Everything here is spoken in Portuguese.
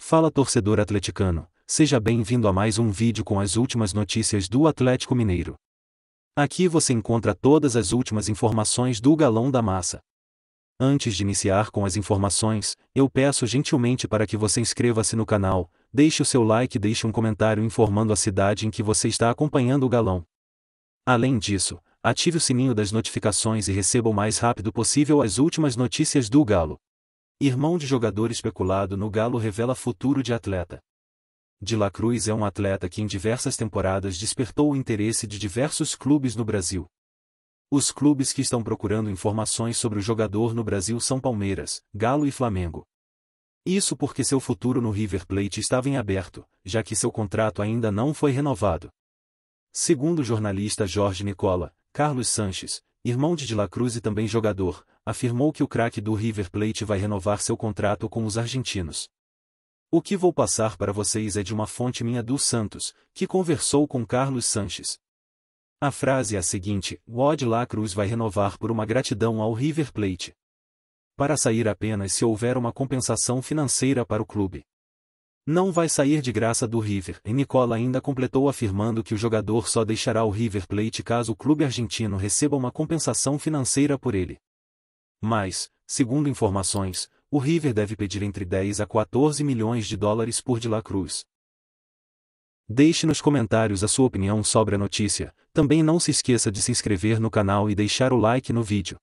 Fala torcedor atleticano, seja bem-vindo a mais um vídeo com as últimas notícias do Atlético Mineiro. Aqui você encontra todas as últimas informações do Galão da Massa. Antes de iniciar com as informações, eu peço gentilmente para que você inscreva-se no canal, deixe o seu like e deixe um comentário informando a cidade em que você está acompanhando o Galão. Além disso, ative o sininho das notificações e receba o mais rápido possível as últimas notícias do Galo. Irmão de jogador especulado no Galo revela futuro de atleta. De La Cruz é um atleta que em diversas temporadas despertou o interesse de diversos clubes no Brasil. Os clubes que estão procurando informações sobre o jogador no Brasil são Palmeiras, Galo e Flamengo. Isso porque seu futuro no River Plate estava em aberto, já que seu contrato ainda não foi renovado. Segundo o jornalista Jorge Nicola, Carlos Sanches, irmão de De La Cruz e também jogador, afirmou que o craque do River Plate vai renovar seu contrato com os argentinos. O que vou passar para vocês é de uma fonte minha do Santos, que conversou com Carlos Sanches. A frase é a seguinte: Wod La Cruz vai renovar por uma gratidão ao River Plate. Para sair apenas se houver uma compensação financeira para o clube. Não vai sair de graça do River, e Nicola ainda completou afirmando que o jogador só deixará o River Plate caso o clube argentino receba uma compensação financeira por ele. Mas, segundo informações, o River deve pedir entre 10 a 14 milhões de dólares por De La Cruz. Deixe nos comentários a sua opinião sobre a notícia, também não se esqueça de se inscrever no canal e deixar o like no vídeo.